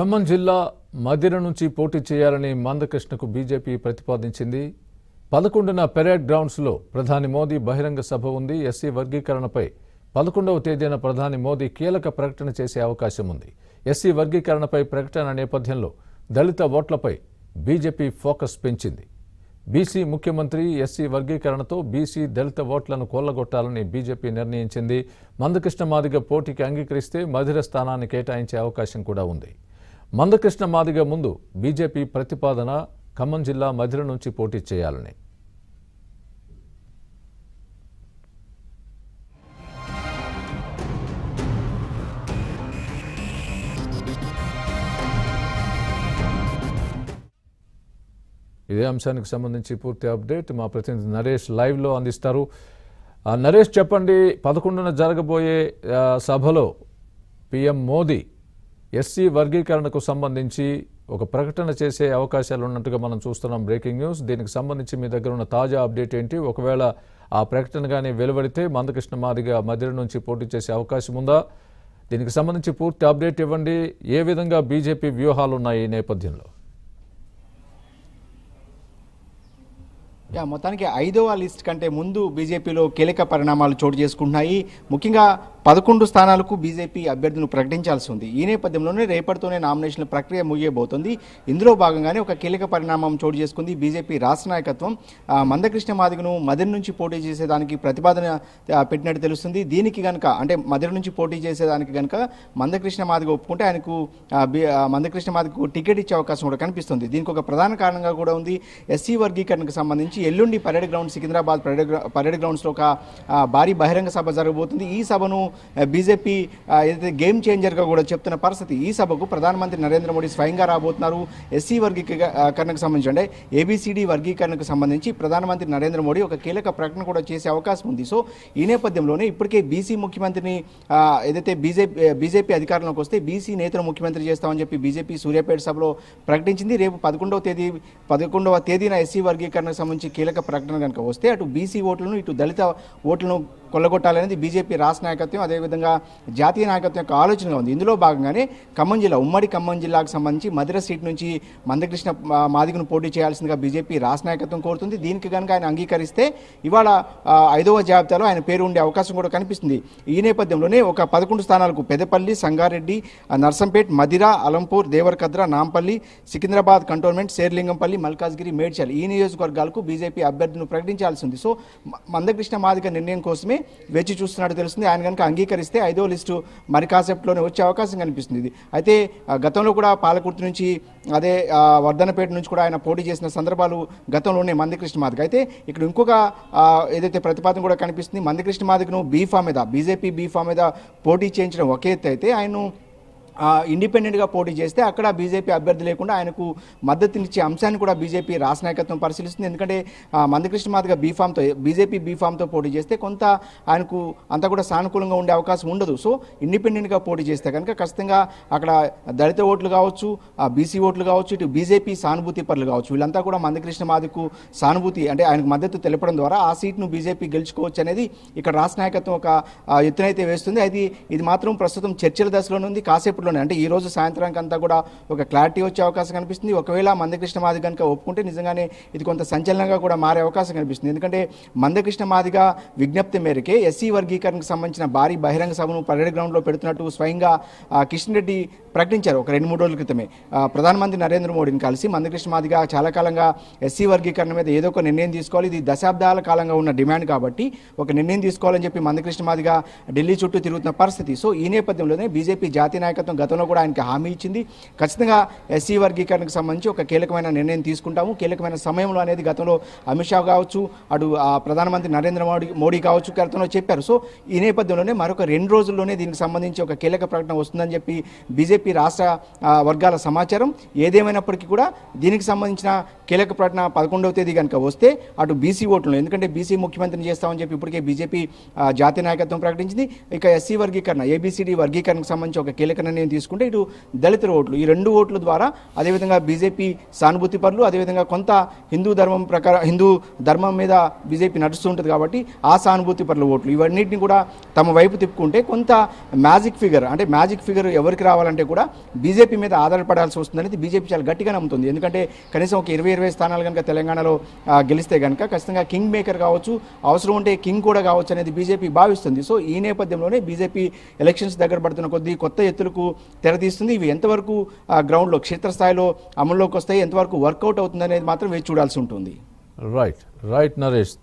ఖమ్మం జిల్లా మదిర నుంచి పోటీ చేయాలని మందకృష్ణకు బీజేపీ ప్రతిపాదించింది పదకొండున పెరేడ్ గ్రౌండ్స్లో ప్రధాని మోదీ బహిరంగ సభ ఉంది ఎస్సీ వర్గీకరణపై పదకొండవ తేదీన ప్రధాని మోదీ కీలక ప్రకటన చేసే అవకాశం ఉంది ఎస్సీ వర్గీకరణపై ప్రకటన నేపథ్యంలో దళిత ఓట్లపై బీజేపీ ఫోకస్ పెంచింది బీసీ ముఖ్యమంత్రి ఎస్సీ వర్గీకరణతో బీసీ దళిత ఓట్లను కోల్లగొట్టాలని బీజేపీ నిర్ణయించింది మందకృష్ణ మాదిగ పోటీకి అంగీకరిస్తే మధుర స్థానాన్ని కేటాయించే అవకాశం కూడా ఉంది మందకృష్ణ మాదిగ ముందు బీజేపీ ప్రతిపాదన ఖమ్మం జిల్లా మధిర నుంచి పోటీ చేయాలని ఇదే అంశానికి సంబంధించి పూర్తి అప్డేట్ మా ప్రతినిధి నరేష్ లైవ్లో అందిస్తారు నరేష్ చెప్పండి పదకొండున జరగబోయే సభలో పిఎం మోదీ ఎస్సీ వర్గీకరణకు సంబంధించి ఒక ప్రకటన చేసే అవకాశాలు ఉన్నట్టుగా మనం చూస్తున్నాం బ్రేకింగ్ న్యూస్ దీనికి సంబంధించి మీ దగ్గర ఉన్న తాజా అప్డేట్ ఏంటి ఒకవేళ ఆ ప్రకటన కానీ వెలువడితే మందకృష్ణ మాదిగా మధ్య నుంచి పోటీ చేసే అవకాశం ఉందా దీనికి సంబంధించి పూర్తి అప్డేట్ ఇవ్వండి ఏ విధంగా బీజేపీ వ్యూహాలు ఉన్నాయి ఈ నేపథ్యంలో యా మొత్తానికి ఐదవ లిస్ట్ కంటే ముందు బీజేపీలో కీలక పరిణామాలు చోటు చేసుకుంటున్నాయి ముఖ్యంగా పదకొండు స్థానాలకు బీజేపీ అభ్యర్థులను ప్రకటించాల్సి ఉంది ఈ నేపథ్యంలోనే రేపటితోనే నామినేషన్ల ప్రక్రియ ముగియబోతోంది ఇందులో భాగంగానే ఒక కీలక పరిణామం చోటు చేసుకుంది బీజేపీ రాష్ట్ర నాయకత్వం మందకృష్ణ మాదిగను మదిరి నుంచి పోటీ చేసేదానికి ప్రతిపాదన పెట్టినట్టు తెలుస్తుంది దీనికి గనక అంటే మదిరి నుంచి పోటీ చేసేదానికి గనక మందకృష్ణ మాదిగ ఒప్పుకుంటే ఆయనకు మందకృష్ణ మాదిగకు టికెట్ ఇచ్చే అవకాశం కూడా కనిపిస్తుంది దీనికి ఒక ప్రధాన కారణంగా కూడా ఉంది ఎస్సీ వర్గీకరణకు సంబంధించి ఎల్లుండి parade ground Secunderabad parade parade గ్రౌండ్స్లో ఒక భారీ బహిరంగ సభ జరగబోతుంది ఈ సభను బీజేపీ ఏదైతే గేమ్ చేంజర్గా కూడా చెప్తున్న పరిస్థితి ఈ సభకు ప్రధానమంత్రి నరేంద్ర మోడీ స్వయంగా రాబోతున్నారు ఎస్సీ వర్గీకరణకు సంబంధించి అంటే ఏబిసిడి వర్గీకరణకు సంబంధించి ప్రధానమంత్రి నరేంద్ర మోడీ ఒక కీలక ప్రకటన కూడా చేసే అవకాశం ఉంది సో ఈ నేపథ్యంలోనే ఇప్పటికే బీసీ ముఖ్యమంత్రిని ఏదైతే బీజేపీ బీజేపీ అధికారంలోకి వస్తే బీసీ నేతను ముఖ్యమంత్రి చేస్తామని చెప్పి బీజేపీ సూర్యాపేట సభలో ప్రకటించింది రేపు పదకొండవ తేదీ పదకొండవ తేదీన ఎస్సీ వర్గీకరణకు సంబంధించి కీలక ప్రకటన కనుక వస్తే అటు బీసీ ఓట్లను ఇటు దళిత ఓట్లను కొల్లగొట్టాలనేది బీజేపీ రాష్ట్ర నాయకత్వం అదేవిధంగా జాతీయ నాయకత్వం యొక్క ఆలోచనగా ఉంది ఇందులో భాగంగానే ఖమ్మం జిల్లా ఉమ్మడి ఖమ్మం జిల్లాకు సంబంధించి మధుర సీట్ నుంచి మందకృష్ణ మాదిగను పోటీ చేయాల్సిందిగా బీజేపీ రాష్ట్ర నాయకత్వం కోరుతుంది దీనికి కనుక ఆయన అంగీకరిస్తే ఇవాళ ఐదవ జాబితాలో ఆయన పేరు ఉండే అవకాశం కూడా కనిపిస్తుంది ఈ నేపథ్యంలోనే ఒక పదకొండు స్థానాలకు పెదపల్లి సంగారెడ్డి నర్సంపేట్ మదిర అలంపూర్ దేవరకద్ర నాంపల్లి సికింద్రాబాద్ కంటోన్మెంట్ శేర్లింగంపల్లి మల్కాజ్గిరి మేడ్చల్ ఈ నియోజకవర్గాలకు బీజేపీ అభ్యర్థులను ప్రకటించాల్సి ఉంది సో మందకృష్ణ మాదిక నిర్ణయం కోసమే వేచి చూస్తున్నాడు తెలుస్తుంది ఆయన కనుక అంగీకరిస్తే ఐదో లిస్టు మరి కాసేపులోనే వచ్చే అవకాశం కనిపిస్తుంది అయితే గతంలో కూడా పాలకుర్తి నుంచి అదే వర్ధనపేట నుంచి కూడా ఆయన పోటీ చేసిన సందర్భాలు గతంలోనే మందకృష్ణ మాదిక అయితే ఇక్కడ ఇంకొక ఏదైతే ప్రతిపాదన కూడా కనిపిస్తుంది మందకృష్ణ మాదికను బీ ఫామ్ మీద బీజేపీ బీ ఫామ్ మీద పోటీ చేయించడం ఒకే ఎత్తు అయితే ఆయన ఇండిపెండెంట్గా పోటీ చేస్తే అక్కడ బీజేపీ అభ్యర్థి లేకుండా ఆయనకు మద్దతునిచ్చే అంశాన్ని కూడా బీజేపీ రాష్ట్ర నాయకత్వం పరిశీలిస్తుంది ఎందుకంటే మందకృష్ణ మాదిగా బీఫామ్తో బీజేపీ బీఫామ్తో పోటీ చేస్తే కొంత ఆయనకు అంతా కూడా సానుకూలంగా ఉండే అవకాశం ఉండదు సో ఇండిపెండెంట్గా పోటీ చేస్తే కనుక ఖచ్చితంగా అక్కడ దళిత ఓట్లు కావచ్చు బీసీ ఓట్లు కావచ్చు ఇటు బీజేపీ సానుభూతి పరులు కావచ్చు వీళ్ళంతా కూడా మందకృష్ణ మాదికు సానుభూతి అంటే ఆయనకు మద్దతు తెలపడం ద్వారా ఆ సీట్ను బీజేపీ గెలుచుకోవచ్చు అనేది ఇక్కడ రాష్ట్ర నాయకత్వం ఒక ఎత్తునైతే వేస్తుంది అది ఇది మాత్రం ప్రస్తుతం చర్చల దశలోనే ఉంది కాసేపు ఉన్నాయి అంటే ఈ రోజు సాయంత్రానికి అంతా కూడా ఒక క్లారిటీ వచ్చే అవకాశం కనిపిస్తుంది ఒకవేళ మందకృష్ణ మాదిగ కనుక ఒప్పుకుంటే నిజంగానే ఇది కొంత సంచలనంగా కూడా మారే అవకాశం కనిపిస్తుంది ఎందుకంటే మందకృష్ణ మాదిగ విజ్ఞప్తి మేరకే ఎస్సీ వర్గీకరణకు సంబంధించిన భారీ బహిరంగ సభను పరేడ్ గ్రౌండ్లో పెడుతున్నట్టు స్వయంగా కిషన్ రెడ్డి ప్రకటించారు ఒక రెండు మూడు రోజుల క్రితమే ప్రధానమంత్రి నరేంద్ర మోడీని కలిసి మందకృష్ణ మాదిగా చాలా కాలంగా ఎస్సీ వర్గీకరణ మీద ఏదో ఒక నిర్ణయం తీసుకోవాలి ఇది దశాబ్దాల కాలంగా ఉన్న డిమాండ్ కాబట్టి ఒక నిర్ణయం తీసుకోవాలని చెప్పి మందకృష్ణ మాదిగా ఢిల్లీ చుట్టూ తిరుగుతున్న పరిస్థితి సో ఈ నేపథ్యంలోనే బీజేపీ జాతీయ నాయకత్వం గతంలో కూడా ఆయనకి హామీ ఇచ్చింది ఖచ్చితంగా ఎస్సీ వర్గీకరణకు సంబంధించి ఒక కీలకమైన నిర్ణయం తీసుకుంటాము కీలకమైన సమయంలో అనేది గతంలో అమిత్ షా కావచ్చు అటు ప్రధానమంత్రి నరేంద్ర మోడీ మోడీ కావచ్చు గతంలో చెప్పారు సో ఈ నేపథ్యంలోనే మరొక రెండు రోజుల్లోనే దీనికి సంబంధించి ఒక కీలక ప్రకటన వస్తుందని చెప్పి బీజేపీ బీజేపీ రాష్ట్ర వర్గాల సమాచారం ఏదేమైనప్పటికీ కూడా దీనికి సంబంధించిన కీలక ప్రకటన పదకొండవ తేదీ కనుక వస్తే అటు బీసీ ఓట్లు ఎందుకంటే బీసీ ముఖ్యమంత్రిని చేస్తామని చెప్పి ఇప్పటికే బీజేపీ జాతీయ నాయకత్వం ప్రకటించింది ఇక ఎస్సీ వర్గీకరణ ఏబీసీడీ వర్గీకరణకు సంబంధించి ఒక కీలక నిర్ణయం తీసుకుంటే ఇటు దళితుల ఓట్లు ఈ రెండు ఓట్ల ద్వారా అదేవిధంగా బీజేపీ సానుభూతి పనులు అదేవిధంగా కొంత హిందూ ధర్మం ప్రకార హిందూ ధర్మం మీద బీజేపీ నడుస్తుంటుంది కాబట్టి ఆ సానుభూతి పనుల ఓట్లు ఇవన్నింటిని కూడా తమ వైపు తిప్పుకుంటే కొంత మ్యాజిక్ ఫిగర్ అంటే మ్యాజిక్ ఫిగర్ ఎవరికి రావాలంటే కూడా కూడా బీజేపీ మీద ఆధారపడాల్సి వస్తుందనేది బీజేపీ చాలా గట్టిగా నమ్ముతుంది ఎందుకంటే కనీసం ఒక ఇరవై ఇరవై స్థానాలు కనుక తెలంగాణలో గెలిస్తే కనుక ఖచ్చితంగా కింగ్ మేకర్ కావచ్చు అవసరం ఉంటే కింగ్ కూడా కావచ్చు అనేది బీజేపీ భావిస్తుంది సో ఈ నేపథ్యంలోనే బీజేపీ ఎలక్షన్స్ దగ్గర పడుతున్న కొద్దీ కొత్త ఎత్తులకు తెరదీస్తుంది ఇవి ఎంతవరకు గ్రౌండ్లో క్షేత్రస్థాయిలో అమల్లోకి వస్తాయి ఎంతవరకు వర్కౌట్ అవుతుంది అనేది మాత్రం వేచి చూడాల్సి ఉంటుంది రైట్ రైట్ నరేష్